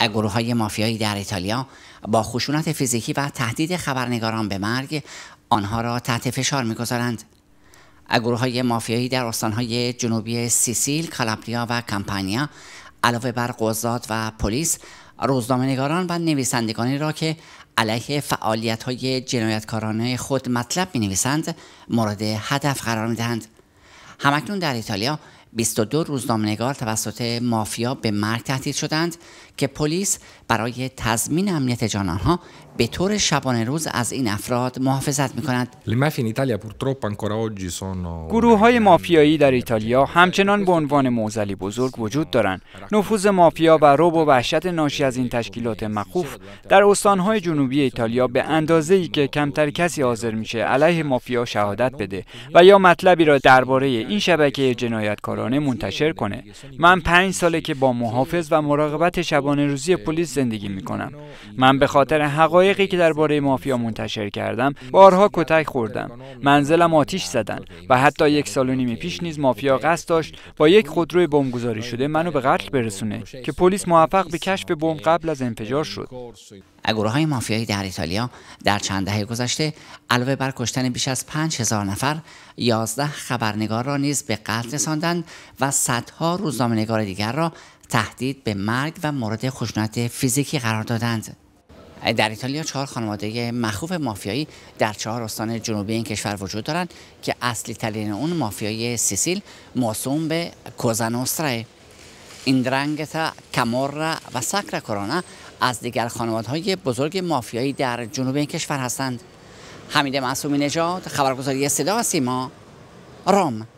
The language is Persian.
گروه های مافیایی در ایتالیا با خشونت فیزیکی و تهدید خبرنگاران به مرگ آنها را تحت فشار میگذارند گروه های مافیایی در استانهای جنوبی سیسیل، کالابریا و کمپانیا علاوه بر قضات و پلیس نگاران و نویسندگانی را که علیه فعالیت های جنایتکارانه خود مطلب می نویسند مورد هدف قرار می دهند. همکنون در ایتالیا 22 روزنامه‌نگار توسط مافیا به مرگ تهدید شدند که پلیس برای تضمین امنیت جان آنها به طور شبانه روز از این افراد محافظت می کند. گروه های مافیایی در ایتالیا همچنان به عنوان موزلی بزرگ وجود دارند. نفوذ مافیا و روب و وحشت ناشی از این تشکیلات مخوف در استانهای جنوبی ایتالیا به اندازه ای که کمتر کسی حاضر میشه علیه مافیا شهادت بده و یا مطلبی را درباره این شبکه جنایتکارانه منتشر کنه. من پنج ساله که با محافظ و مراقبت شبانه روزی پلیس زندگی می کنم. من به خاطر حقایق حقایقی که درباره مافیا منتشر کردم بارها کتک خوردم منزلم آتیش زدن و حتی یک سال و نیم پیش نیز مافیا قصد داشت با یک خودروی بمبگذاری شده منو به قتل برسونه که پلیس موفق به کشف بمب قبل از انفجار شد گروه های مافیایی در ایتالیا در چند دهه گذشته علاوه بر کشتن بیش از 5000 نفر 11 خبرنگار را نیز به قتل رساندند و صدها روزنامه‌نگار دیگر را تهدید به مرگ و مورد خشونت فیزیکی قرار دادند در ایتالیا چهار خانواده مخوف مافیایی در چهار استان جنوبی این کشور وجود دارند که اصلی ترین اون مافیای سیسیل موسوم به کوزانوستره تا کامورا و ساکرا کرونا از دیگر های بزرگ مافیایی در جنوب این کشور هستند. حمید معصومی نژاد خبرگزاری صدا و سیما رام